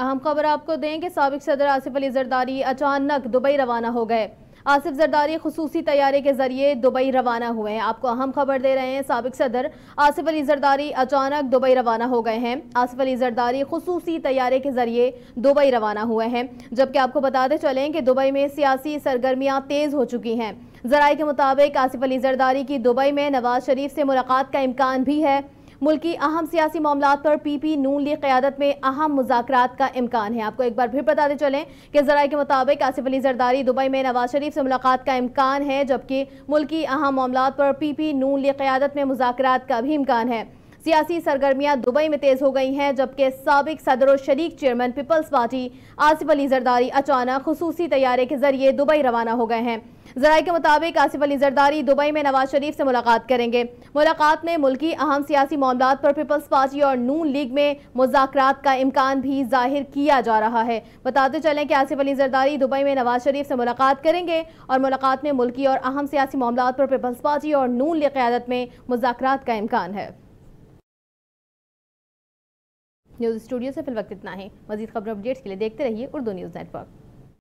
अहम खबर आपको दें कि सबक सदर आसिफ अली जरदारी अचानक दुबई रवाना हो गए आसिफ जरदारी खसूसी तैयारी के जरिए दुबई रवाना हुए हैं आपको अहम खबर दे रहे हैं सबक सदर आसिफ अली जरदारी अचानक दुबई रवाना हो गए हैं आसिफ अली जरदारी खसूसी तैयारे के जरिए दुबई रवाना हुए हैं जबकि आपको बताते चलें कि दुबई में सियासी सरगर्मियाँ तेज़ हो चुकी हैं जराये के मुताबिक आसिफ अली जरदारी की दुबई में नवाज शरीफ से मुलाकात का इम्कान भी है मुल्क की अहम सियासी मामला पर पी पी नून लीग क्यादत में अहम मुजाकर का इम्कान है आपको एक बार फिर बताते चलें कि जरा के मुताबिक आसिफ अली जरदारी दुबई में नवाज शरीफ से मुलाकात का इम्कान है जबकि मुल्क की अहम मामला पर पी पी नून लीग क्यादत में मुजाकर का भी इम्कान है सियासी सरगर्मियां दुबई में तेज हो गई हैं जबकि सबक सदर और शरीक chairman People's Party Asif Ali Zardari अचानक खसूसी तैयारे के जरिए दुबई रवाना हो गए हैं जराये के मुताबिक आसिफ अली जरदारी दुबई में नवाज शरीफ से मुलाकात करेंगे मुलाकात में मुल्की अहम सियासी मामला पर पीपल्स पार्टी और नून लीग में मुजाकर का इम्कान भी जाहिर किया जा रहा है बताते चलें कि आसिफ अली जरदारी दुबई में नवाज शरीफ से मुलाकात करेंगे और मुलाकात में मुल्की और अहम सियासी मामला पर पीपल्स पार्टी और नून लीग क्यादत में मुजाकर का इम्कान है न्यूज़ स्टूडियो से फिल वक्त इतना है मजीद खबर अपडेट्स के लिए देखते रहिए उर्दू न्यूज़ नेटवर्क